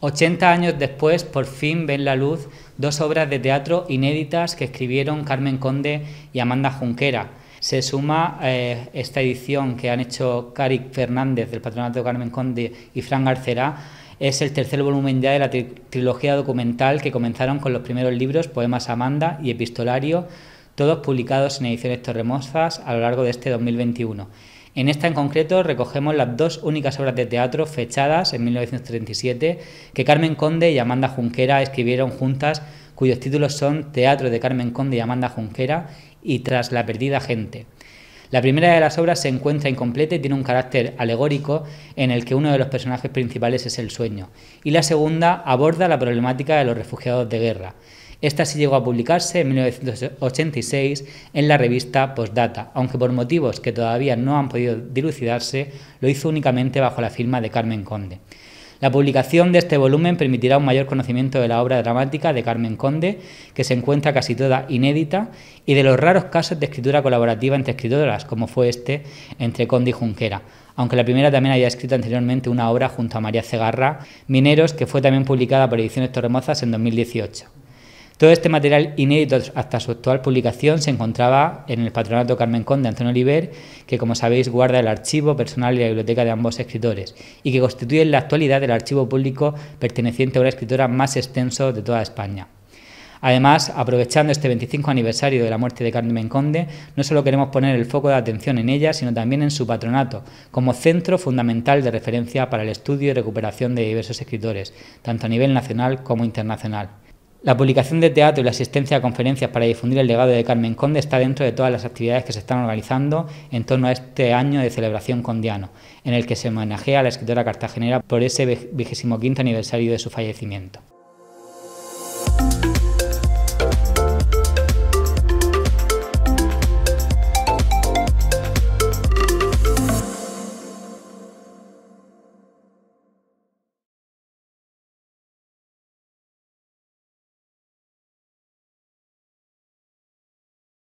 80 años después, por fin ven la luz dos obras de teatro inéditas que escribieron Carmen Conde y Amanda Junquera. Se suma eh, esta edición que han hecho Cari Fernández del Patronato de Carmen Conde y Fran Garcerá. Es el tercer volumen ya de la trilogía documental que comenzaron con los primeros libros, Poemas Amanda y Epistolario, todos publicados en ediciones Torremozas a lo largo de este 2021. En esta en concreto recogemos las dos únicas obras de teatro fechadas en 1937 que Carmen Conde y Amanda Junquera escribieron juntas, cuyos títulos son Teatro de Carmen Conde y Amanda Junquera y Tras la perdida gente. La primera de las obras se encuentra incompleta y tiene un carácter alegórico en el que uno de los personajes principales es el sueño, y la segunda aborda la problemática de los refugiados de guerra. Esta sí llegó a publicarse en 1986 en la revista Postdata, aunque por motivos que todavía no han podido dilucidarse, lo hizo únicamente bajo la firma de Carmen Conde. La publicación de este volumen permitirá un mayor conocimiento de la obra dramática de Carmen Conde, que se encuentra casi toda inédita, y de los raros casos de escritura colaborativa entre escritoras, como fue este entre Conde y Junquera, aunque la primera también había escrito anteriormente una obra junto a María Cegarra, Mineros, que fue también publicada por Ediciones Torremozas en 2018. Todo este material inédito hasta su actual publicación se encontraba en el patronato Carmen Conde Antonio Oliver, que como sabéis guarda el archivo personal y la biblioteca de ambos escritores, y que constituye en la actualidad el archivo público perteneciente a una escritora más extenso de toda España. Además, aprovechando este 25 aniversario de la muerte de Carmen Conde, no solo queremos poner el foco de atención en ella, sino también en su patronato, como centro fundamental de referencia para el estudio y recuperación de diversos escritores, tanto a nivel nacional como internacional. La publicación de teatro y la asistencia a conferencias para difundir el legado de Carmen Conde está dentro de todas las actividades que se están organizando en torno a este año de celebración condiano, en el que se homenajea a la escritora cartagenera por ese 25 aniversario de su fallecimiento.